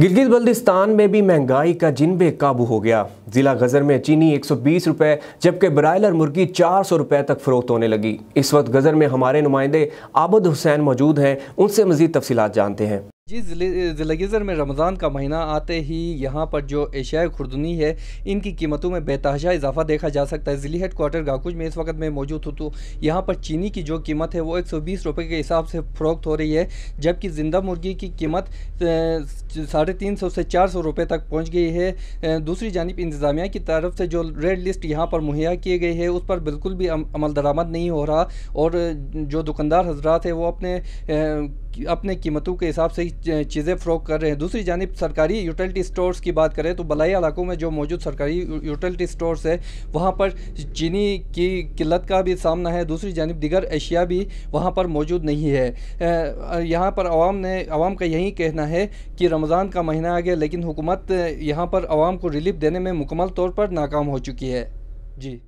गिलगित बल्दिस्तान में भी महंगाई का जिन काबू हो गया ज़िला गज़र में चीनी 120 रुपए जबकि ब्रायलर मुर्गी 400 रुपए तक फ़रोख्त होने लगी इस वक्त गज़र में हमारे नुमाइंदे आबद हुसैन मौजूद हैं उनसे मज़ीद तफसीत जानते हैं जी गज़र में रमज़ान का महीना आते ही यहाँ पर जो एशियाई खुर्दनी है इनकी कीमतों में बेतहाशा इजाफा देखा जा सकता है ज़िली हेड क्वार्टर गाकुज में इस वक्त मैं मौजूद हूँ तो यहाँ पर चीनी की जो कीमत है वो एक सौ बीस रुपये के हिसाब से फ़रोख्त हो रही है जबकि ज़िंदा मुर्गी की कीमत साढ़े तीन सौ से चार सौ रुपये तक पहुँच गई है दूसरी जानब इंतज़ामिया की तरफ से जो रेड लिस्ट यहाँ पर मुहैया किए गई है उस पर बिल्कुल भी अमल दरामद नहीं हो रहा और जो दुकानदार हजरात है वो अपने अपने कीमतों के हिसाब से चीज़ें फ़रोग कर रहे हैं दूसरी जानब सरकारी यूटिलिटी स्टोर्स की बात करें तो बलाई इलाकों में जो मौजूद सरकारी यूटिलिटी स्टोर्स है वहाँ पर चीनी की किल्लत का भी सामना है दूसरी जानब दिगर एशिया भी वहाँ पर मौजूद नहीं है यहाँ पर आवाम ने आवाम का यही कहना है कि रमज़ान का महीना आ गया लेकिन हुकूमत यहाँ पर आवाम को रिलीफ देने में मुकमल तौर पर नाकाम हो चुकी है जी